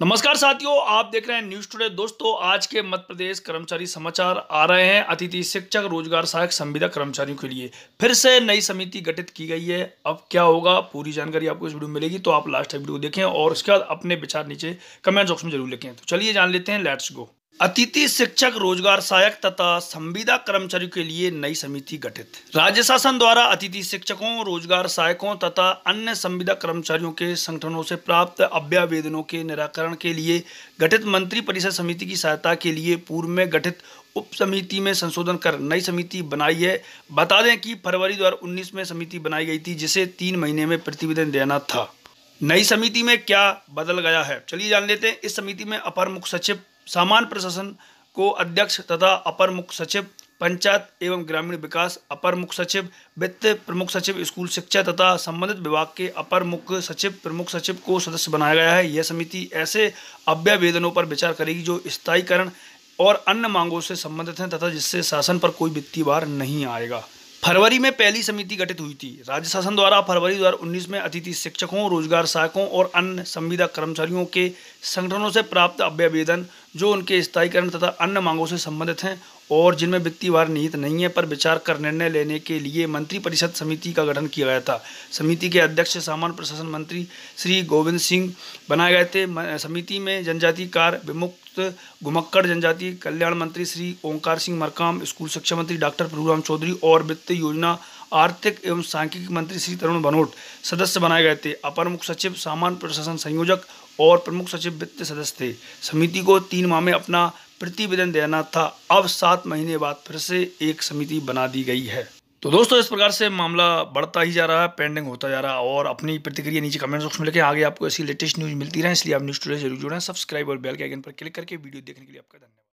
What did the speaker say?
नमस्कार साथियों आप देख रहे हैं न्यूज टुडे दोस्तों आज के मध्य प्रदेश कर्मचारी समाचार आ रहे हैं अतिथि शिक्षक रोजगार सहायक संविदा कर्मचारियों के लिए फिर से नई समिति गठित की गई है अब क्या होगा पूरी जानकारी आपको इस वीडियो में मिलेगी तो आप लास्ट टाइम वीडियो देखें और उसके बाद अपने विचार नीचे कमेंट बॉक्स में जरूर लिखें तो चलिए जान लेते हैं लेट्स गो अतिथि शिक्षक रोजगार सहायक तथा संविदा कर्मचारियों के लिए नई समिति गठित राज्य शासन द्वारा अतिथि शिक्षकों रोजगार सहायकों तथा अन्य संविदा कर्मचारियों के संगठनों से प्राप्त अभ्यावेदनों के निराकरण के लिए गठित मंत्री परिषद समिति की सहायता के लिए पूर्व में गठित उप समिति में संशोधन कर नई समिति बनाई है बता दें कि फरवरी दो में समिति बनाई गई थी जिसे तीन महीने में प्रतिवेदन देना था नई समिति में क्या बदल गया है चलिए जान लेते हैं इस समिति में अपर मुख्य सचिव सामान्य प्रशासन को अध्यक्ष तथा अपर मुख्य सचिव पंचायत एवं ग्रामीण विकास अपर मुख्य सचिव वित्त प्रमुख सचिव स्कूल शिक्षा तथा संबंधित विभाग के अपर मुख्य सचिव प्रमुख सचिव को सदस्य बनाया गया है यह समिति ऐसे अभ्यावेदनों पर विचार करेगी जो स्थायीकरण और अन्य मांगों से संबंधित हैं तथा जिससे शासन पर कोई वित्तीय भार नहीं आएगा फरवरी में पहली समिति गठित हुई थी राज्य शासन द्वारा फरवरी 2019 में अतिथि शिक्षकों रोजगार सहायकों और अन्य संविदा कर्मचारियों के संगठनों से प्राप्त अभ्यावेदन जो उनके स्थायीकरण तथा अन्य मांगों से संबंधित हैं और जिनमें वित्तीय वार निहित नहीं है पर विचार कर निर्णय लेने के लिए मंत्रिपरिषद समिति का गठन किया गया था समिति के अध्यक्ष सामान्य प्रशासन मंत्री श्री गोविंद सिंह बनाए गए थे समिति में जनजाति कार्य विमुक्त घुमक्कड़ जनजाति कल्याण मंत्री श्री ओंकार सिंह मरकाम स्कूल शिक्षा मंत्री डॉक्टर प्रभुराम चौधरी और वित्त योजना आर्थिक एवं सांख्यिकी मंत्री श्री तरुण भनोट सदस्य बनाए गए थे अपर मुख्य सचिव सामान्य प्रशासन संयोजक और प्रमुख सचिव वित्त सदस्य थे समिति को तीन माह में अपना प्रतिवेदन देना था अब सात महीने बाद फिर से एक समिति बना दी गई है तो दोस्तों इस प्रकार से मामला बढ़ता ही जा रहा है पेंडिंग होता जा रहा है और अपनी प्रतिक्रिया नीचे कमेंट बॉक्स में लेके आगे आपको ऐसी लेटेस्ट न्यूज़ मिलती रहे इसलिए आप न्यूज़ टूडे जरूर जुड़े सब्सक्राइब और बेल के आइकन पर क्लिक करके वीडियो देखने के लिए आपका धन्यवाद